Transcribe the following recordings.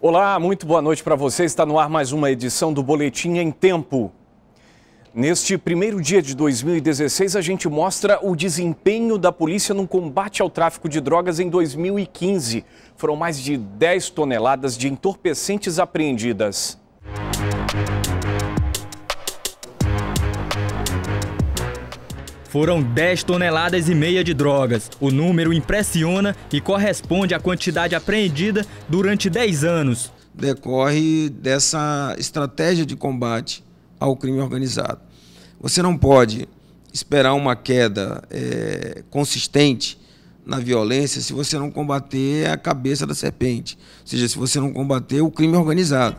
Olá, muito boa noite para você. Está no ar mais uma edição do Boletim em Tempo. Neste primeiro dia de 2016, a gente mostra o desempenho da polícia no combate ao tráfico de drogas em 2015. Foram mais de 10 toneladas de entorpecentes apreendidas. Foram 10 toneladas e meia de drogas. O número impressiona e corresponde à quantidade apreendida durante 10 anos. Decorre dessa estratégia de combate ao crime organizado. Você não pode esperar uma queda é, consistente na violência se você não combater a cabeça da serpente, ou seja, se você não combater o crime organizado.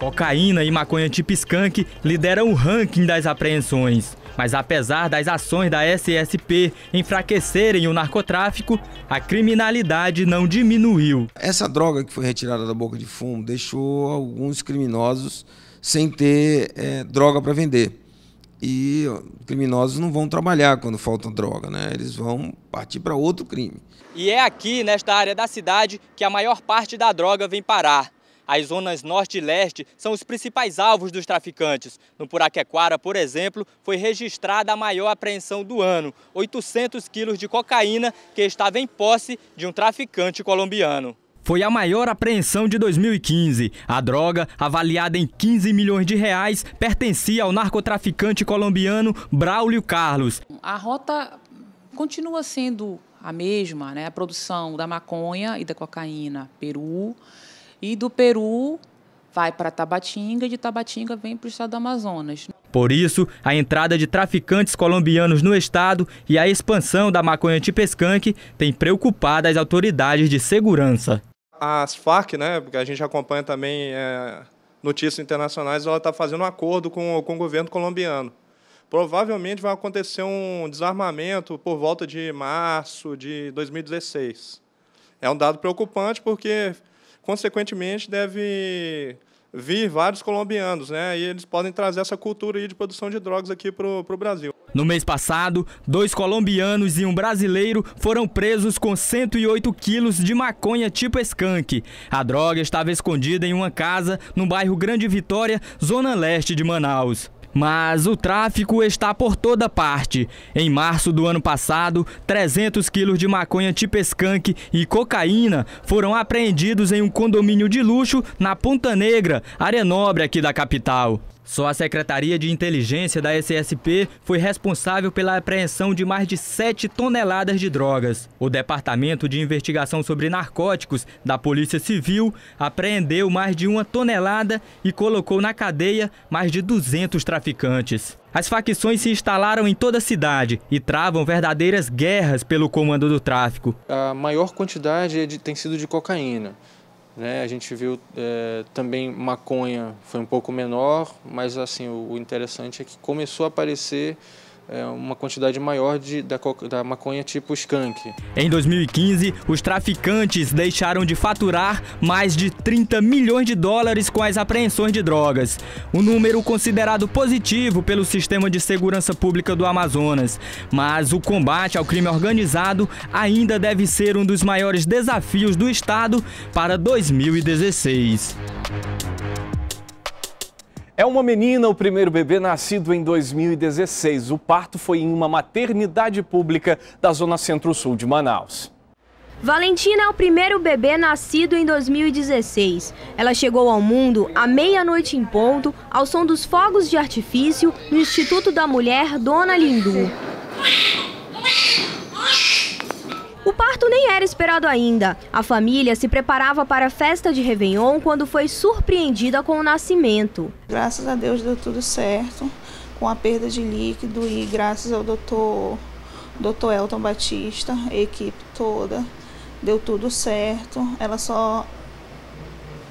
Cocaína e maconha tipo skunk lideram o ranking das apreensões. Mas apesar das ações da SSP enfraquecerem o narcotráfico, a criminalidade não diminuiu. Essa droga que foi retirada da boca de fumo deixou alguns criminosos sem ter é, droga para vender. E criminosos não vão trabalhar quando falta droga, né? Eles vão partir para outro crime. E é aqui, nesta área da cidade, que a maior parte da droga vem parar. As zonas norte e leste são os principais alvos dos traficantes. No Puraquequara, por exemplo, foi registrada a maior apreensão do ano, 800 quilos de cocaína que estava em posse de um traficante colombiano foi a maior apreensão de 2015. A droga, avaliada em 15 milhões de reais, pertencia ao narcotraficante colombiano Braulio Carlos. A rota continua sendo a mesma, né? A produção da maconha e da cocaína, Peru, e do Peru vai para Tabatinga e de Tabatinga vem para o estado do Amazonas. Por isso, a entrada de traficantes colombianos no estado e a expansão da maconha Tipescanque tem preocupado as autoridades de segurança. As Farc, né, porque a gente acompanha também é, notícias internacionais, ela está fazendo um acordo com, com o governo colombiano. Provavelmente vai acontecer um desarmamento por volta de março de 2016. É um dado preocupante porque consequentemente, deve vir vários colombianos, né? E eles podem trazer essa cultura de produção de drogas aqui para o Brasil. No mês passado, dois colombianos e um brasileiro foram presos com 108 quilos de maconha tipo skunk. A droga estava escondida em uma casa no bairro Grande Vitória, zona leste de Manaus. Mas o tráfico está por toda parte. Em março do ano passado, 300 quilos de maconha tipo skunk e cocaína foram apreendidos em um condomínio de luxo na Ponta Negra, área nobre aqui da capital. Só a Secretaria de Inteligência da SSP foi responsável pela apreensão de mais de 7 toneladas de drogas. O Departamento de Investigação sobre Narcóticos da Polícia Civil apreendeu mais de uma tonelada e colocou na cadeia mais de 200 traficantes. As facções se instalaram em toda a cidade e travam verdadeiras guerras pelo comando do tráfico. A maior quantidade é de, tem sido de cocaína. Né? A gente viu é, também maconha, foi um pouco menor, mas assim o, o interessante é que começou a aparecer é uma quantidade maior de, da, da maconha tipo skunk. Em 2015, os traficantes deixaram de faturar mais de 30 milhões de dólares com as apreensões de drogas. Um número considerado positivo pelo sistema de segurança pública do Amazonas. Mas o combate ao crime organizado ainda deve ser um dos maiores desafios do Estado para 2016. É uma menina, o primeiro bebê nascido em 2016. O parto foi em uma maternidade pública da zona centro-sul de Manaus. Valentina é o primeiro bebê nascido em 2016. Ela chegou ao mundo à meia-noite em ponto, ao som dos fogos de artifício, no Instituto da Mulher Dona Lindu. O parto nem era esperado ainda. A família se preparava para a festa de Réveillon quando foi surpreendida com o nascimento. Graças a Deus deu tudo certo, com a perda de líquido e graças ao doutor, doutor Elton Batista, a equipe toda, deu tudo certo. Ela só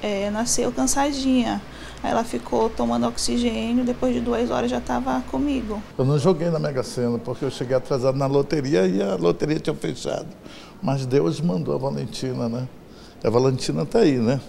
é, nasceu cansadinha, ela ficou tomando oxigênio, depois de duas horas já estava comigo. Eu não joguei na Mega Sena, porque eu cheguei atrasado na loteria e a loteria tinha fechado. Mas Deus mandou a Valentina, né? E a Valentina está aí, né?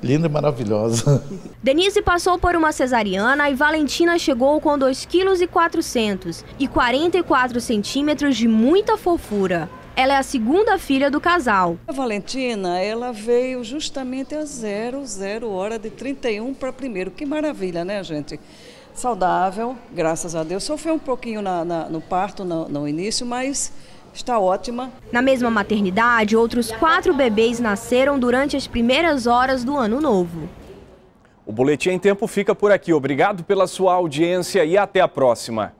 Linda e maravilhosa. Denise passou por uma cesariana e Valentina chegou com 2,4 kg e 44 centímetros de muita fofura. Ela é a segunda filha do casal. A Valentina, ela veio justamente a zero, zero hora de 31 para primeiro. Que maravilha, né, gente? Saudável, graças a Deus. Sofreu um pouquinho na, na, no parto, no, no início, mas está ótima. Na mesma maternidade, outros quatro bebês nasceram durante as primeiras horas do ano novo. O Boletim em Tempo fica por aqui. Obrigado pela sua audiência e até a próxima.